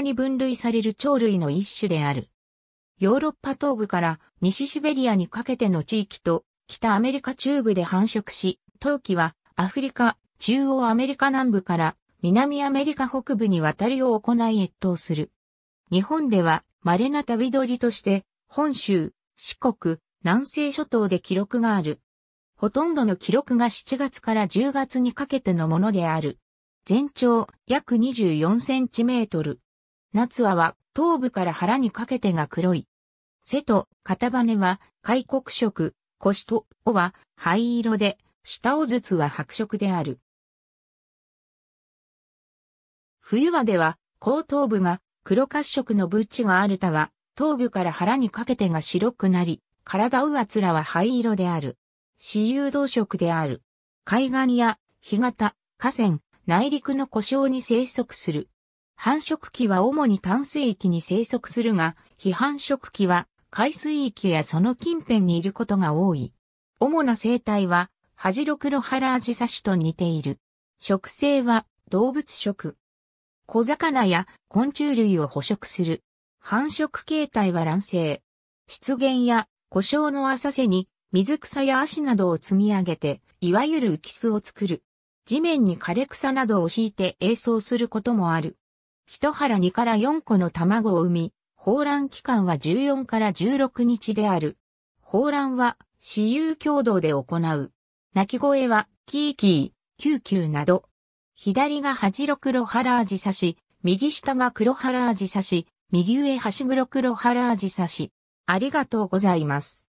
に分類される鳥類の一種である。ヨーロッパ東部から西シベリアにかけての地域と北アメリカ中部で繁殖し、冬季はアフリカ、中央アメリカ南部から南アメリカ北部に渡りを行い越冬する。日本では稀な旅鳥として本州、四国、南西諸島で記録がある。ほとんどの記録が7月から10月にかけてのものである。全長約24センチメートル。夏はは、頭部から腹にかけてが黒い。背と肩羽は開国色、腰と尾は灰色で、下尾筒は白色である。冬はでは、後頭部が黒褐色のブッチがあるたは、頭部から腹にかけてが白くなり、体上つらは灰色である。私有動色である。海岸や干潟、河川、内陸の故障に生息する。繁殖期は主に淡水域に生息するが、非繁殖期は海水域やその近辺にいることが多い。主な生態は、ハジロクロハラアジサシと似ている。食性は動物食。小魚や昆虫類を捕食する。繁殖形態は卵生。湿原や故障の浅瀬に水草や足などを積み上げて、いわゆる浮き巣を作る。地面に枯れ草などを敷いて営巣することもある。一腹2から4個の卵を産み、放卵期間は14から16日である。放卵は、私有共同で行う。鳴き声は、キーキー、キューキューなど。左が端ロハラアジサシ、右下が黒ラアジサシ、右上端黒ハラアジサシ。ありがとうございます。